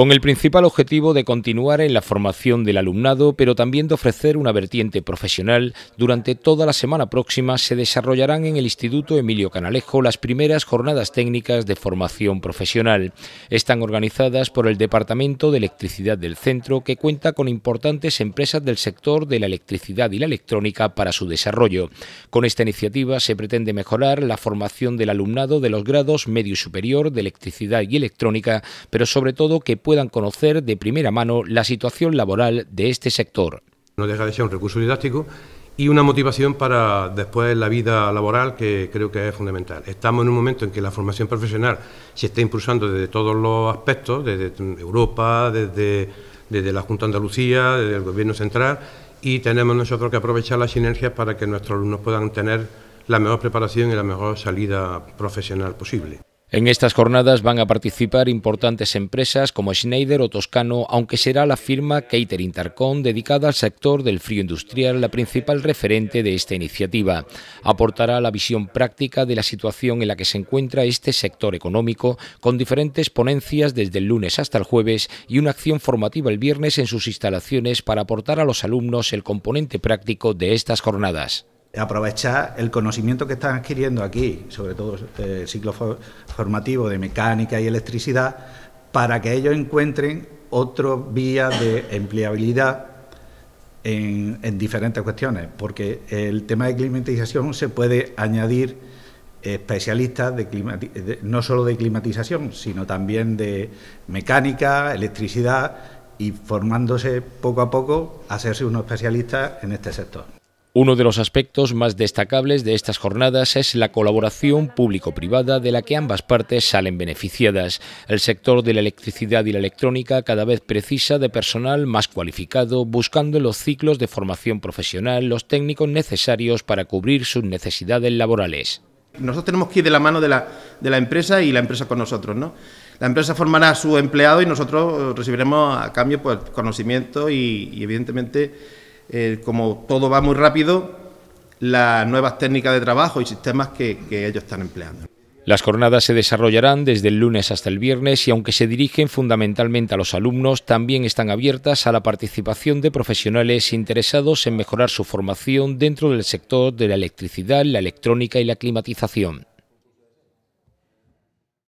con el principal objetivo de continuar en la formación del alumnado, pero también de ofrecer una vertiente profesional. Durante toda la semana próxima se desarrollarán en el Instituto Emilio Canalejo las primeras jornadas técnicas de formación profesional. Están organizadas por el Departamento de Electricidad del Centro, que cuenta con importantes empresas del sector de la electricidad y la electrónica para su desarrollo. Con esta iniciativa se pretende mejorar la formación del alumnado de los grados medio y superior de electricidad y electrónica, pero sobre todo que puedan conocer de primera mano la situación laboral de este sector. No deja de ser un recurso didáctico y una motivación para después la vida laboral que creo que es fundamental. Estamos en un momento en que la formación profesional se está impulsando desde todos los aspectos, desde Europa, desde, la Junta de Andalucía, desde el Gobierno Central, y tenemos nosotros que aprovechar las sinergias para que nuestros alumnos puedan tener la mejor preparación y la mejor salida profesional posible. En estas jornadas van a participar importantes empresas como Schneider o Toscano, aunque será la firma Cater Intercom dedicada al sector del frío industrial la principal referente de esta iniciativa. Aportará la visión práctica de la situación en la que se encuentra este sector económico con diferentes ponencias desde el lunes hasta el jueves y una acción formativa el viernes en sus instalaciones para aportar a los alumnos el componente práctico de estas jornadas aprovechar el conocimiento que están adquiriendo aquí, sobre todo eh, el ciclo formativo de mecánica y electricidad, para que ellos encuentren otro vía de empleabilidad en, diferentes cuestiones, porque el tema de climatización se puede añadir especialistas de, no solo de climatización, sino también de mecánica, electricidad y formándose poco a poco hacerse unos especialistas en este sector. Uno de los aspectos más destacables de estas jornadas es la colaboración público-privada de la que ambas partes salen beneficiadas. El sector de la electricidad y la electrónica cada vez precisa de personal más cualificado, buscando los ciclos de formación profesional, los técnicos necesarios para cubrir sus necesidades laborales. Nosotros tenemos que ir de la mano de la, empresa y la empresa con nosotros, ¿no? La empresa formará a su empleado y nosotros eh, recibiremos a cambio pues, conocimiento y evidentemente eh, como todo va muy rápido, las nuevas técnicas de trabajo y sistemas que ellos están empleando. Las jornadas se desarrollarán desde el lunes hasta el viernes y aunque se dirigen fundamentalmente a los alumnos, también están abiertas a la participación de profesionales interesados en mejorar su formación dentro del sector de la electricidad, la electrónica y la climatización.